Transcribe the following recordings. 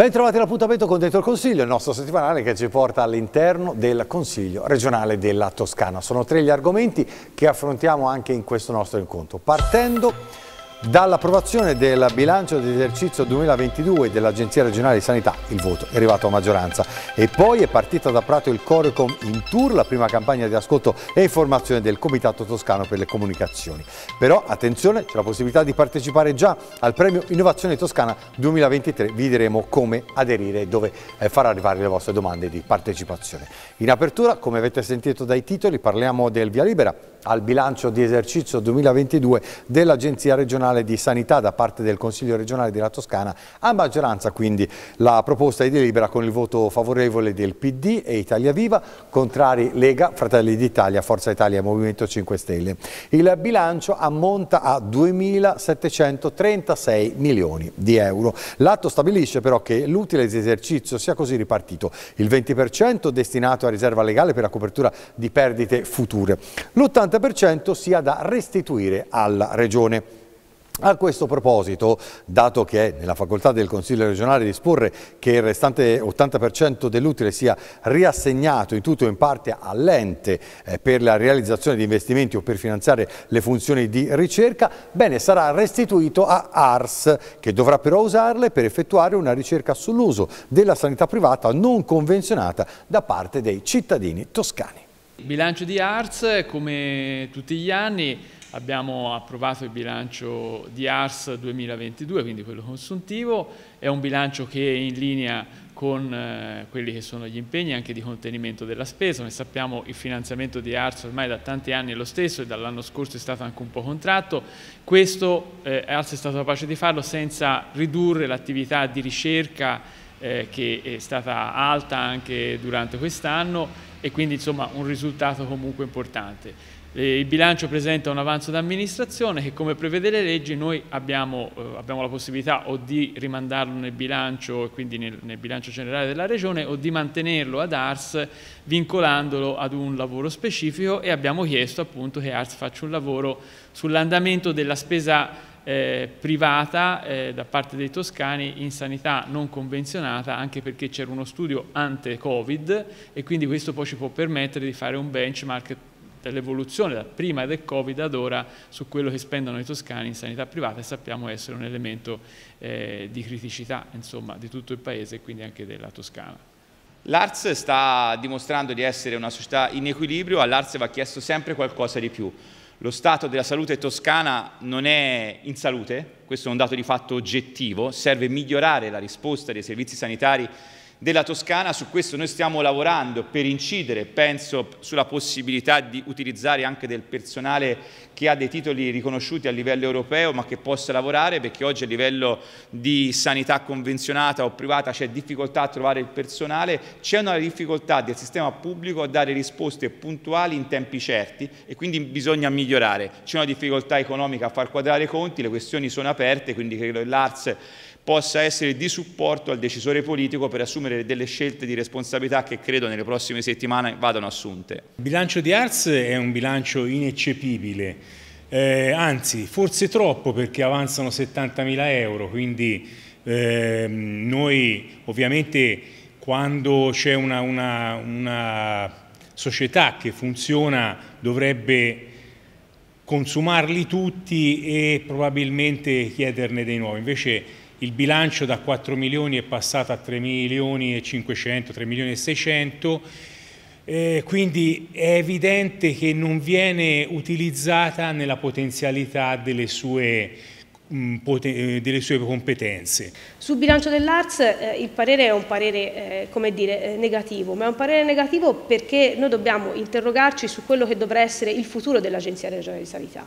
Ben trovati all'appuntamento con Dentro il Consiglio, il nostro settimanale che ci porta all'interno del Consiglio regionale della Toscana. Sono tre gli argomenti che affrontiamo anche in questo nostro incontro. Partendo Dall'approvazione del bilancio di esercizio 2022 dell'Agenzia regionale di sanità il voto è arrivato a maggioranza e poi è partita da Prato il Corecom in tour, la prima campagna di ascolto e informazione del Comitato Toscano per le Comunicazioni. Però attenzione, c'è la possibilità di partecipare già al premio Innovazione Toscana 2023, vi diremo come aderire e dove eh, far arrivare le vostre domande di partecipazione. In apertura, come avete sentito dai titoli, parliamo del via libera al bilancio di esercizio 2022 dell'Agenzia regionale regionale di sanità da parte del Consiglio regionale della Toscana, a maggioranza quindi la proposta di delibera con il voto favorevole del PD e Italia Viva, contrari Lega, Fratelli d'Italia, Forza Italia e Movimento 5 Stelle. Il bilancio ammonta a 2.736 milioni di euro. L'atto stabilisce però che l'utile esercizio sia così ripartito, il 20% destinato a riserva legale per la copertura di perdite future, l'80% sia da restituire alla Regione. A questo proposito, dato che è nella facoltà del Consiglio regionale disporre che il restante 80% dell'utile sia riassegnato in tutto o in parte all'ente eh, per la realizzazione di investimenti o per finanziare le funzioni di ricerca, bene, sarà restituito a ARS che dovrà però usarle per effettuare una ricerca sull'uso della sanità privata non convenzionata da parte dei cittadini toscani. Il bilancio di ARS, come tutti gli anni, abbiamo approvato il bilancio di ARS 2022, quindi quello consuntivo, è un bilancio che è in linea con eh, quelli che sono gli impegni anche di contenimento della spesa, come sappiamo il finanziamento di ARS ormai da tanti anni è lo stesso e dall'anno scorso è stato anche un po' contratto, questo eh, ARS è stato capace di farlo senza ridurre l'attività di ricerca eh, che è stata alta anche durante quest'anno e quindi insomma un risultato comunque importante. Eh, il bilancio presenta un avanzo d'amministrazione che come prevede le leggi noi abbiamo, eh, abbiamo, la possibilità o di rimandarlo nel bilancio quindi nel, nel, bilancio generale della regione o di mantenerlo ad ARS vincolandolo ad un lavoro specifico e abbiamo chiesto appunto che ARS faccia un lavoro sull'andamento della spesa eh, privata eh, da parte dei toscani in sanità non convenzionata anche perché c'era uno studio ante Covid e quindi questo poi ci può permettere di fare un benchmark dell'evoluzione da prima del Covid ad ora su quello che spendono i toscani in sanità privata e sappiamo essere un elemento eh, di criticità insomma, di tutto il Paese e quindi anche della Toscana. L'Arts sta dimostrando di essere una società in equilibrio, all'Arts va chiesto sempre qualcosa di più. Lo stato della salute toscana non è in salute, questo è un dato di fatto oggettivo, serve migliorare la risposta dei servizi sanitari della Toscana, su questo noi stiamo lavorando per incidere, penso sulla possibilità di utilizzare anche del personale che ha dei titoli riconosciuti a livello europeo ma che possa lavorare perché oggi a livello di sanità convenzionata o privata c'è difficoltà a trovare il personale, c'è una difficoltà del sistema pubblico a dare risposte puntuali in tempi certi e quindi bisogna migliorare, c'è una difficoltà economica a far quadrare i conti, le questioni sono aperte, quindi credo che l'ARS possa essere di supporto al decisore politico per assumere assumere delle scelte di responsabilità che credo nelle prossime settimane vadano assunte. Il bilancio di Ars è un bilancio ineccepibile, eh, anzi forse troppo perché avanzano 70.000 euro, quindi eh, noi ovviamente quando c'è una, una, una società che funziona dovrebbe consumarli tutti e probabilmente chiederne dei nuovi. Invece il bilancio da 4 milioni è passato a 3 milioni e 500, 3 milioni e 600, eh, quindi è evidente che non viene utilizzata nella potenzialità delle sue mm, eh, delle sue competenze. Sul bilancio dell'Arts eh, il parere è un parere eh, dire, eh, negativo, ma è un parere negativo perché noi dobbiamo interrogarci su quello che dovrà essere il futuro dell'Agenzia Regionale di Sanità.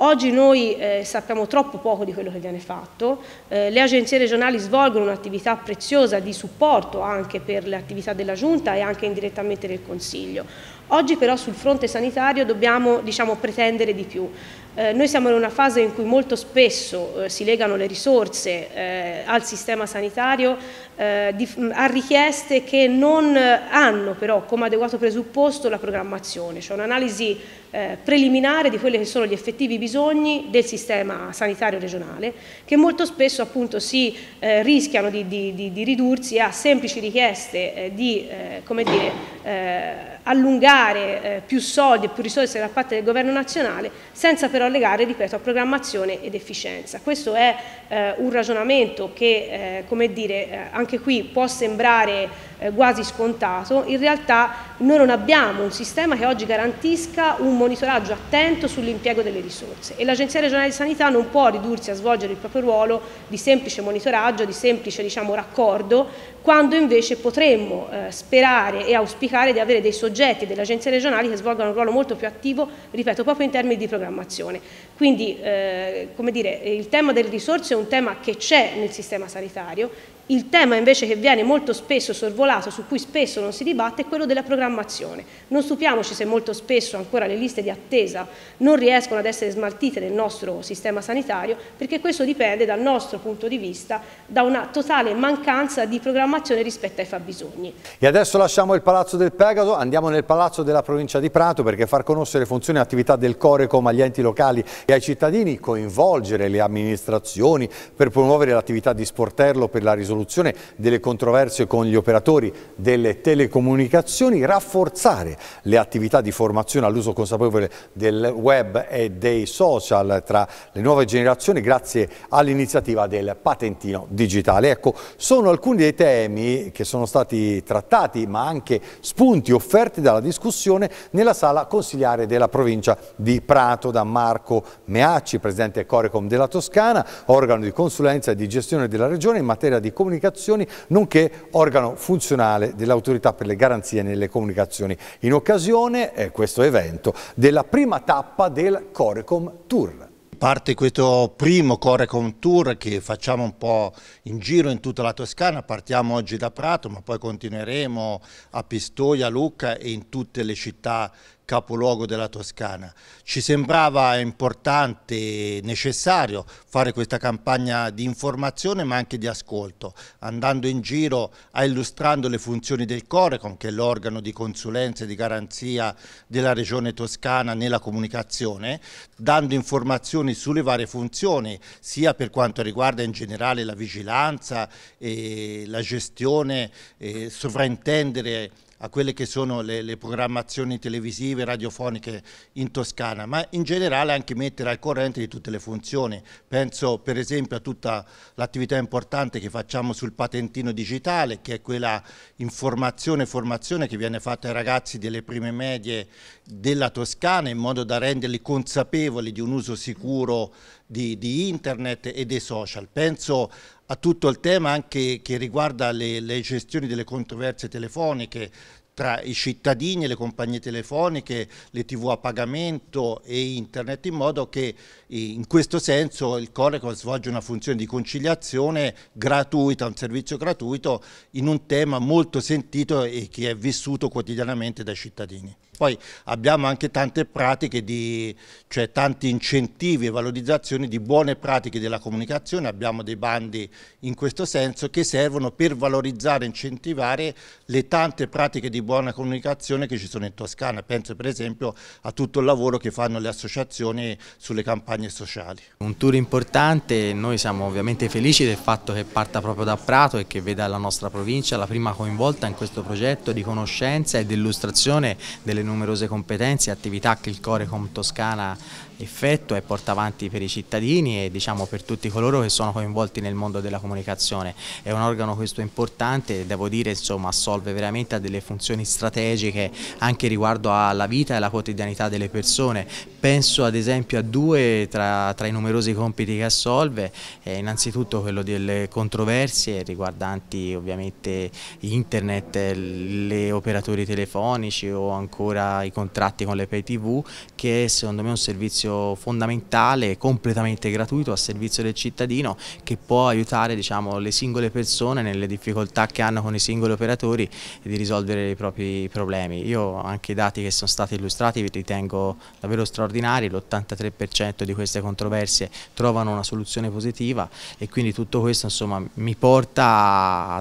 Oggi noi eh, sappiamo troppo poco di quello che viene fatto, eh, le agenzie regionali svolgono un'attività preziosa di supporto anche per le attività della Giunta e anche indirettamente del Consiglio. Oggi però sul fronte sanitario dobbiamo diciamo, pretendere di più. Eh, noi siamo in una fase in cui molto spesso eh, si legano le risorse eh, al sistema sanitario eh, di, a richieste che non eh, hanno però come adeguato presupposto la programmazione, cioè un'analisi preliminare di quelli che sono gli effettivi bisogni del sistema sanitario regionale, che molto spesso appunto si rischiano di, di, di, ridursi a semplici richieste di, come dire, allungare eh, più soldi e più risorse da parte del governo nazionale senza però legare, ripeto, a programmazione ed efficienza. Questo è eh, un ragionamento che, eh, come dire, eh, anche qui può sembrare eh, quasi scontato, in realtà noi non abbiamo un sistema che oggi garantisca un monitoraggio attento sull'impiego delle risorse e l'Agenzia regionale di sanità non può ridursi a svolgere il proprio ruolo di semplice monitoraggio, di semplice diciamo, raccordo, quando invece potremmo eh, sperare e auspicare di avere dei soggetti delle agenzie regionali che svolgano un ruolo molto più attivo, ripeto, proprio in termini di programmazione. Quindi eh, dire, il tema delle risorse è un tema che c'è nel sistema sanitario, il tema invece che viene molto spesso sorvolato, su cui spesso non si dibatte, è quello della programmazione. Non stupiamoci se molto spesso ancora le liste di attesa non riescono ad essere smaltite nel nostro sistema sanitario, perché questo dipende dal nostro punto di vista da una totale mancanza di programmazione rispetto ai fabbisogni. E adesso lasciamo il Palazzo del Pegaso, andiamo nel Palazzo della provincia di Prato perché far conoscere funzioni e attività del Corecom agli enti locali e ai cittadini coinvolgere le amministrazioni per promuovere l'attività di sportello per la risoluzione delle controversie con gli operatori delle telecomunicazioni, rafforzare le attività di formazione all'uso consapevole del web e dei social tra le nuove generazioni grazie all'iniziativa del patentino digitale. Ecco, sono alcuni dei temi che sono stati trattati ma anche spunti offerti dalla discussione nella sala consigliare della provincia di Prato da Marco Meacci, presidente Corecom della Toscana, organo di consulenza e di gestione della Regione in materia di comunicazioni, nonché organo funzionale dell'autorità per le garanzie nelle comunicazioni, in occasione, eh, questo evento, della prima tappa del Corecom Tour. Parte questo primo Corecom Tour che facciamo un po' in giro in tutta la Toscana, partiamo oggi da Prato ma poi continueremo a Pistoia, Lucca e in tutte le città capoluogo della Toscana. Ci sembrava importante, e necessario fare questa campagna di informazione ma anche di ascolto, andando in giro a illustrando le funzioni del Corecom, che è l'organo di consulenza e di garanzia della regione toscana nella comunicazione, dando informazioni sulle varie funzioni, sia per quanto riguarda in generale la vigilanza, la gestione, eh, sovrintendere a quelle che sono le, le, programmazioni televisive, radiofoniche in Toscana, ma in generale anche mettere al corrente di tutte le funzioni. Penso per esempio a tutta l'attività importante che facciamo sul patentino digitale, che è quella informazione e formazione che viene fatta ai ragazzi delle prime medie della Toscana in modo da renderli consapevoli di un uso sicuro di, di internet e dei social. Penso a tutto il tema anche che riguarda le, le gestioni delle controversie telefoniche, tra i cittadini e le compagnie telefoniche, le tv a pagamento e internet in modo che eh, in questo senso il Coreco svolge una funzione di conciliazione gratuita, un servizio gratuito in un tema molto sentito e che è vissuto quotidianamente dai cittadini. Poi abbiamo anche tante pratiche, di, cioè tanti incentivi e valorizzazioni di buone pratiche della comunicazione, abbiamo dei bandi in questo senso che servono per valorizzare e incentivare le tante pratiche di buona comunicazione che ci sono in Toscana, penso per esempio a tutto il lavoro che fanno le associazioni sulle campagne sociali. Un tour importante, noi siamo ovviamente felici del fatto che parta proprio da Prato e che veda la nostra provincia la prima coinvolta in questo progetto di conoscenza e di illustrazione delle numerose competenze e attività che il Corecom Toscana effetto e porta avanti per i cittadini e diciamo per tutti coloro che sono coinvolti nel mondo della comunicazione. È un organo questo importante, e devo dire insomma assolve veramente a delle funzioni strategiche anche riguardo alla vita e alla quotidianità delle persone. Penso ad esempio a due tra, tra i numerosi compiti che assolve, eh, innanzitutto quello delle controversie riguardanti ovviamente internet, le operatori telefonici o ancora i contratti con le pay tv che secondo me un servizio servizio fondamentale, completamente gratuito, a servizio del cittadino che può aiutare diciamo, le singole persone nelle difficoltà che hanno con i singoli operatori di risolvere i propri problemi. Io anche i dati che sono stati illustrati li ritengo davvero straordinari, l'83% di queste controversie trovano una soluzione positiva e quindi tutto questo insomma, mi porta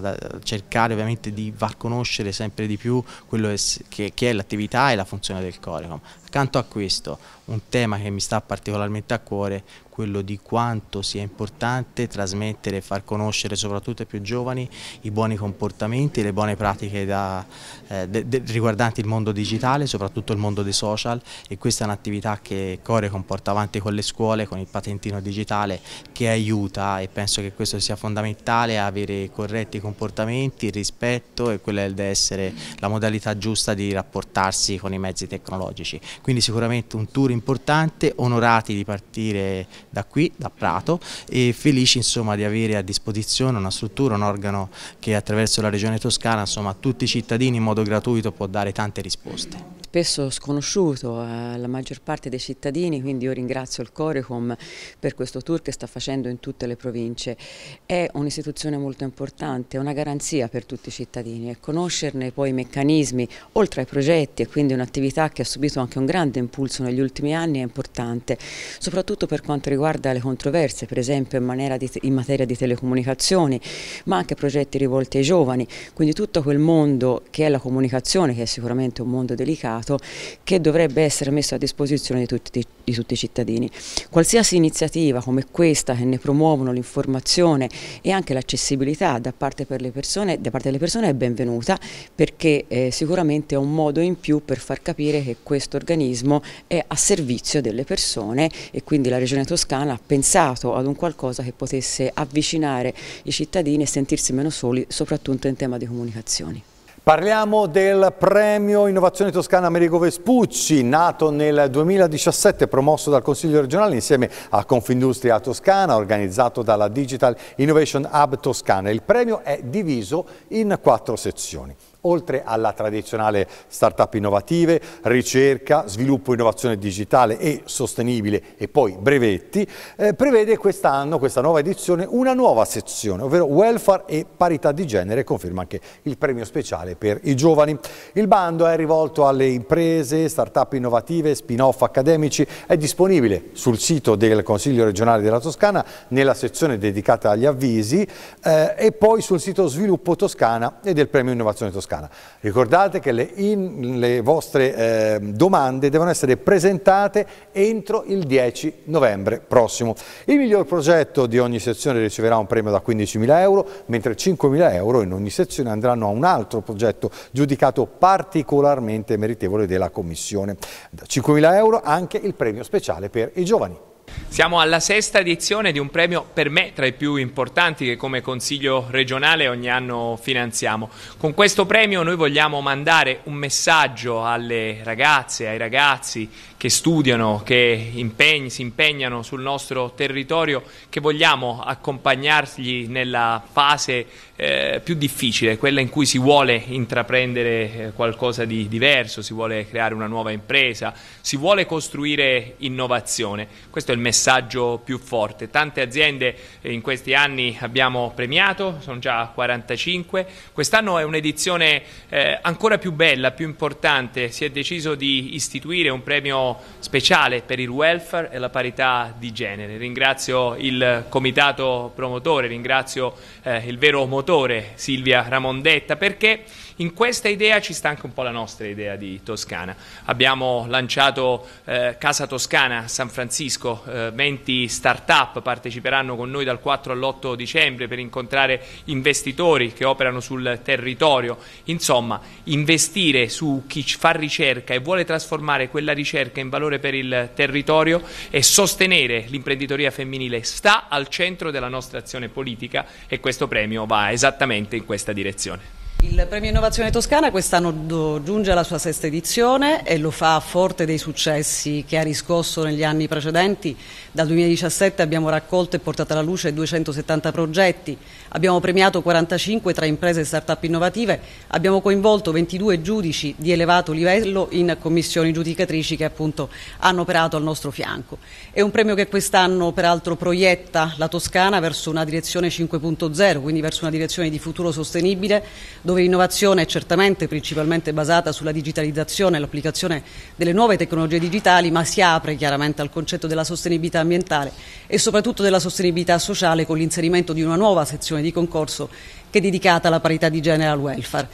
a cercare ovviamente di far conoscere sempre di più quello che è l'attività e la funzione del Corecom. Accanto a questo, un tema che mi sta particolarmente a cuore, quello di quanto sia importante trasmettere e far conoscere soprattutto ai più giovani i buoni comportamenti, le buone pratiche da, eh, de, de, riguardanti il mondo digitale, soprattutto il mondo dei social e questa è un'attività che Corecon porta avanti con le scuole, con il patentino digitale che aiuta e penso che questo sia fondamentale avere corretti comportamenti, rispetto e quella deve essere la modalità giusta di rapportarsi con i mezzi tecnologici. Quindi sicuramente un tour importante, onorati di partire da qui, da Prato e felici insomma, di avere a disposizione una struttura, un organo che attraverso la Regione Toscana insomma, a tutti i cittadini in modo gratuito può dare tante risposte spesso sconosciuto eh, alla maggior parte dei cittadini, quindi io ringrazio il Corecom per questo tour che sta facendo in tutte le province. È un'istituzione molto importante, una garanzia per tutti i cittadini e conoscerne poi i meccanismi, oltre ai progetti e quindi un'attività che ha subito anche un grande impulso negli ultimi anni è importante, soprattutto per quanto riguarda le controverse, per esempio in, di, in materia di telecomunicazioni, ma anche progetti rivolti ai giovani, quindi tutto quel mondo che è la comunicazione, che è sicuramente un mondo delicato, privato che dovrebbe essere messo a disposizione di tutti, di tutti i cittadini. Qualsiasi iniziativa come questa che ne promuovono l'informazione e anche l'accessibilità da, parte da parte delle persone è benvenuta perché eh, sicuramente è un modo in più per far capire che questo organismo è a servizio delle persone e quindi la Regione Toscana ha pensato ad un qualcosa che potesse avvicinare i cittadini e sentirsi meno soli soprattutto in tema di comunicazioni. Parliamo del premio Innovazione Toscana Amerigo Vespucci, nato nel 2017, promosso dal Consiglio regionale insieme a Confindustria Toscana, organizzato dalla Digital Innovation Hub Toscana. Il premio è diviso in quattro sezioni oltre alla tradizionale start-up innovative, ricerca, sviluppo innovazione digitale e sostenibile e poi brevetti, eh, prevede quest'anno, questa nuova edizione, una nuova sezione, ovvero welfare e parità di genere, conferma anche il premio speciale per i giovani. Il bando è rivolto alle imprese, start-up innovative, spin-off accademici, è disponibile sul sito del Consiglio regionale della Toscana nella sezione dedicata agli avvisi eh, e poi sul sito Sviluppo Toscana e del Premio Innovazione Toscana metropolitana. Ricordate che le, in, le vostre eh, domande devono essere presentate entro il 10 novembre prossimo. Il miglior progetto di ogni sezione riceverà un premio da 15.000 euro, mentre 5.000 euro in ogni sezione andranno a un altro progetto giudicato particolarmente meritevole della Commissione. Da 5.000 euro anche il premio speciale per i giovani. Siamo alla sesta edizione di un premio per me tra i più importanti che come Consiglio regionale ogni anno finanziamo. Con questo premio noi vogliamo mandare un messaggio alle ragazze, ai ragazzi che studiano, che impegni, si impegnano sul nostro territorio, che vogliamo accompagnargli nella fase eh, più difficile, quella in cui si vuole intraprendere eh, qualcosa di diverso, si vuole creare una nuova impresa, si vuole costruire innovazione. Questo è il messaggio più forte. Tante aziende eh, in questi anni abbiamo premiato, sono già 45. Quest'anno è un'edizione ancora più bella, più importante. Si è deciso di istituire un premio speciale per il welfare e la parità di genere. Ringrazio il comitato promotore, ringrazio il vero motore promotore Silvia Ramondetta perché in questa idea ci sta anche un po' la nostra idea di Toscana. Abbiamo lanciato eh, Casa Toscana a San Francisco, eh, 20 start-up parteciperanno con noi dal 4 all'8 dicembre per incontrare investitori che operano sul territorio. Insomma, investire su chi fa ricerca e vuole trasformare quella ricerca in valore per il territorio e sostenere l'imprenditoria femminile sta al centro della nostra azione politica e questo premio va esattamente in questa direzione. Il Premio Innovazione Toscana quest'anno giunge alla sua sesta edizione e lo fa a forte dei successi che ha riscosso negli anni precedenti. Dal 2017 abbiamo raccolto e portato alla luce 270 progetti, abbiamo premiato 45 tra imprese e start-up innovative, abbiamo coinvolto 22 giudici di elevato livello in commissioni giudicatrici che appunto hanno operato al nostro fianco. È un premio che quest'anno peraltro proietta la Toscana verso una direzione 5.0, quindi verso una direzione di futuro sostenibile dove l'innovazione è certamente principalmente basata sulla digitalizzazione e l'applicazione delle nuove tecnologie digitali, ma si apre chiaramente al concetto della sostenibilità ambientale e soprattutto della sostenibilità sociale con l'inserimento di una nuova sezione di concorso che è dedicata alla parità di genere e al welfare.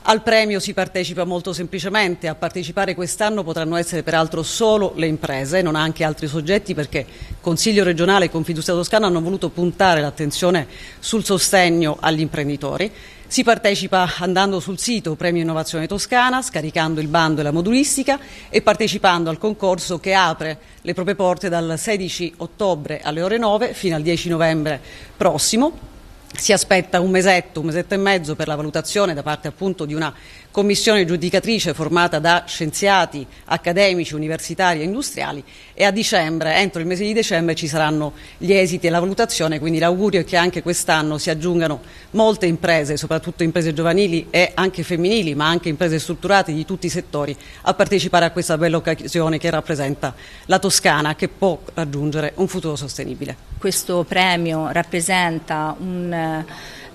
Al premio si partecipa molto semplicemente, a partecipare quest'anno potranno essere peraltro solo le imprese, non anche altri soggetti perché Consiglio regionale e Confindustria Toscana hanno voluto puntare l'attenzione sul sostegno agli imprenditori. Si partecipa andando sul sito Premio Innovazione Toscana, scaricando il bando e la modulistica e partecipando al concorso che apre le proprie porte dal 16 ottobre alle ore 9 fino al 10 novembre prossimo si aspetta un mesetto, un mesetto e mezzo per la valutazione da parte appunto di una commissione giudicatrice formata da scienziati, accademici, universitari e industriali e a dicembre, entro il mese di dicembre, ci saranno gli esiti e la valutazione, quindi l'augurio è che anche quest'anno si aggiungano molte imprese, soprattutto imprese giovanili e anche femminili, ma anche imprese strutturate di tutti i settori, a partecipare a questa bella occasione che rappresenta la Toscana, che può raggiungere un futuro sostenibile. Questo premio rappresenta un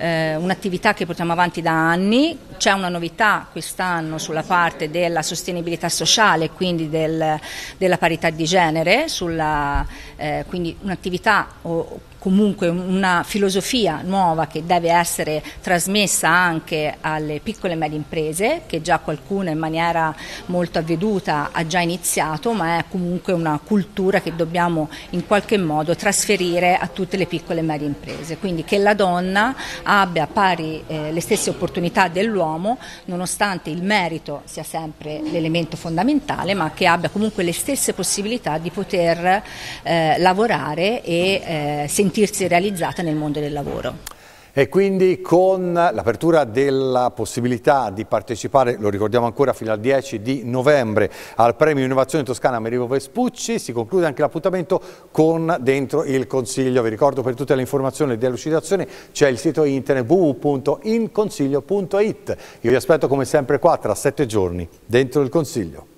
eh, un'attività che portiamo avanti da anni, c'è una novità quest'anno sulla parte della sostenibilità sociale, quindi del, della parità di genere, sulla, eh, quindi un'attività o, comunque una filosofia nuova che deve essere trasmessa anche alle piccole e medie imprese, che già qualcuno in maniera molto avveduta ha già iniziato, ma è comunque una cultura che dobbiamo in qualche modo trasferire a tutte le piccole e medie imprese. Quindi che la donna abbia pari eh, le stesse opportunità dell'uomo, nonostante il merito sia sempre l'elemento fondamentale, ma che abbia comunque le stesse possibilità di poter eh, lavorare e eh, sentire sentirsi realizzata nel mondo del lavoro. E quindi con l'apertura della possibilità di partecipare, lo ricordiamo ancora, fino al 10 di novembre al Premio Innovazione Toscana Merivo Vespucci, si conclude anche l'appuntamento con Dentro il Consiglio. Vi ricordo per tutte le informazioni e delucidazioni c'è il sito internet www.inconsiglio.it. Io vi aspetto come sempre qua tra sette giorni, Dentro il Consiglio.